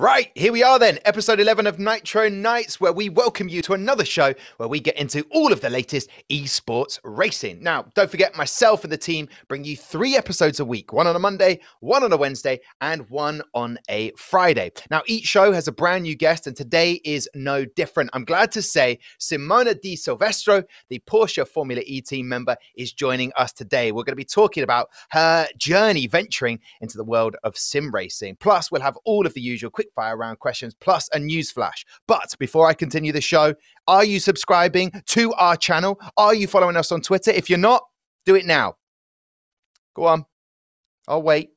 Right, here we are then, episode 11 of Nitro Nights, where we welcome you to another show where we get into all of the latest esports racing. Now, don't forget, myself and the team bring you three episodes a week one on a Monday, one on a Wednesday, and one on a Friday. Now, each show has a brand new guest, and today is no different. I'm glad to say Simona Di Silvestro, the Porsche Formula E team member, is joining us today. We're going to be talking about her journey venturing into the world of sim racing. Plus, we'll have all of the usual quick fire round questions plus a news flash. But before I continue the show, are you subscribing to our channel? Are you following us on Twitter? If you're not, do it now. Go on. I'll wait.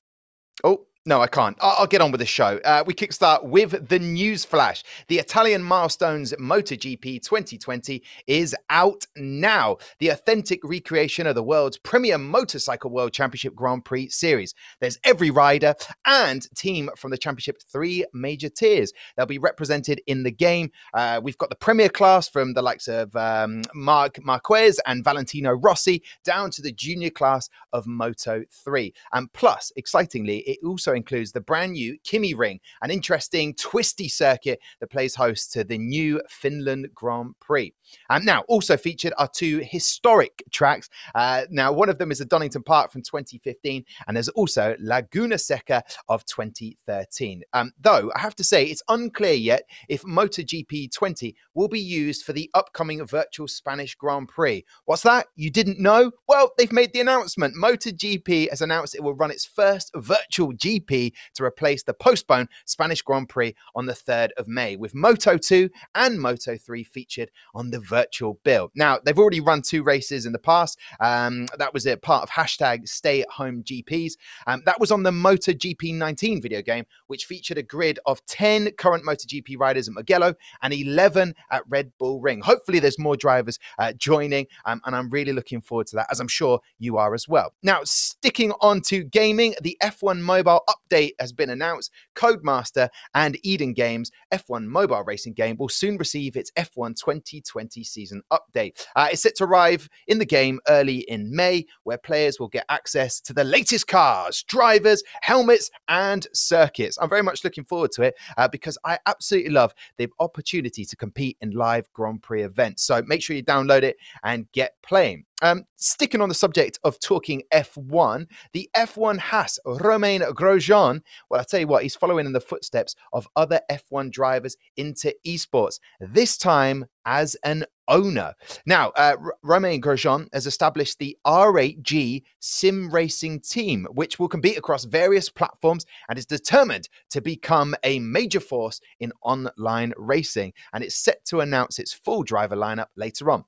Oh, no, I can't. I'll get on with the show. Uh, we kickstart with the news flash. The Italian Milestones MotoGP 2020 is out now. The authentic recreation of the world's premier motorcycle world championship Grand Prix series. There's every rider and team from the championship three major tiers. They'll be represented in the game. Uh, we've got the premier class from the likes of um, Mark Marquez and Valentino Rossi down to the junior class of Moto 3. And plus, excitingly, it also includes the brand new Kimi Ring, an interesting twisty circuit that plays host to the new Finland Grand Prix. And um, now, also featured are two historic tracks. Uh, now, one of them is the Donington Park from 2015, and there's also Laguna Seca of 2013. Um, though, I have to say, it's unclear yet if MotoGP 20 will be used for the upcoming virtual Spanish Grand Prix. What's that? You didn't know? Well, they've made the announcement. MotoGP has announced it will run its first virtual GP GP to replace the postponed Spanish Grand Prix on the 3rd of May, with Moto 2 and Moto 3 featured on the virtual bill. Now, they've already run two races in the past. Um, that was a part of hashtag stay at home GPs. Um, that was on the Moto GP 19 video game, which featured a grid of 10 current Moto GP riders at Mugello and 11 at Red Bull Ring. Hopefully, there's more drivers uh, joining, um, and I'm really looking forward to that, as I'm sure you are as well. Now, sticking on to gaming, the F1 Mobile update has been announced. Codemaster and Eden Games F1 mobile racing game will soon receive its F1 2020 season update. Uh, it's set to arrive in the game early in May, where players will get access to the latest cars, drivers, helmets, and circuits. I'm very much looking forward to it uh, because I absolutely love the opportunity to compete in live Grand Prix events. So make sure you download it and get playing. Um, sticking on the subject of talking F1, the F1 has Romain Grosjean, well, I tell you what, he's following in the footsteps of other F1 drivers into esports, this time as an owner. Now, uh, Romain Grosjean has established the R8G sim racing team, which will compete across various platforms and is determined to become a major force in online racing. And it's set to announce its full driver lineup later on.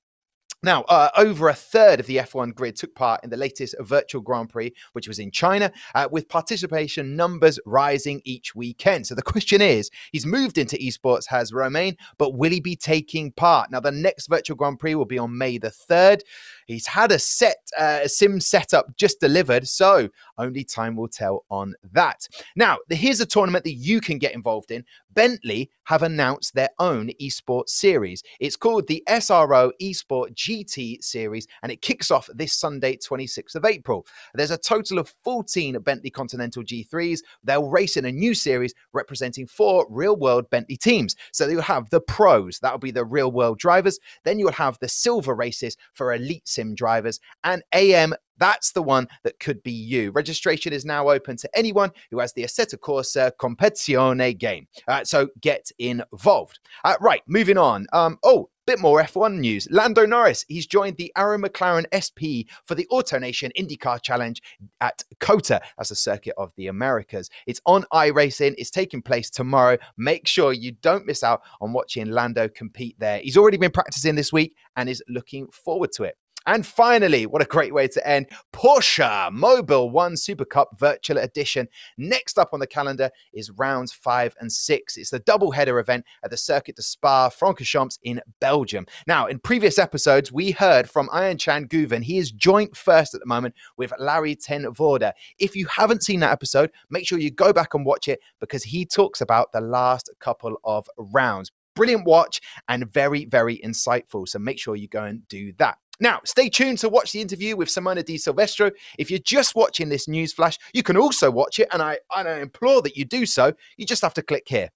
Now, uh, over a third of the F1 grid took part in the latest virtual Grand Prix, which was in China, uh, with participation numbers rising each weekend. So the question is he's moved into esports, has Romain, but will he be taking part? Now, the next virtual Grand Prix will be on May the 3rd. He's had a set, uh, a sim setup just delivered. So only time will tell on that. Now, here's a tournament that you can get involved in. Bentley have announced their own esports series. It's called the SRO Esport GT Series, and it kicks off this Sunday, 26th of April. There's a total of 14 Bentley Continental G3s. They'll race in a new series representing four real world Bentley teams. So you'll have the pros, that'll be the real world drivers. Then you'll have the silver races for elite sim drivers. And AM, that's the one that could be you. Registration is now open to anyone who has the Assetto Corsa Competizione game. Uh, so get involved. Uh, right, moving on. Um, oh, Bit more F1 news. Lando Norris, he's joined the Arrow McLaren SP for the AutoNation IndyCar Challenge at COTA. as the Circuit of the Americas. It's on iRacing. It's taking place tomorrow. Make sure you don't miss out on watching Lando compete there. He's already been practicing this week and is looking forward to it. And finally, what a great way to end Porsche Mobile One Super Cup Virtual Edition. Next up on the calendar is rounds five and six. It's the double header event at the Circuit de Spa Francorchamps in Belgium. Now, in previous episodes, we heard from Iron Chan Guven. He is joint first at the moment with Larry Ten Vorder. If you haven't seen that episode, make sure you go back and watch it because he talks about the last couple of rounds. Brilliant watch and very, very insightful. So make sure you go and do that. Now, stay tuned to watch the interview with Simona Di Silvestro. If you're just watching this newsflash, you can also watch it, and I, and I implore that you do so. You just have to click here.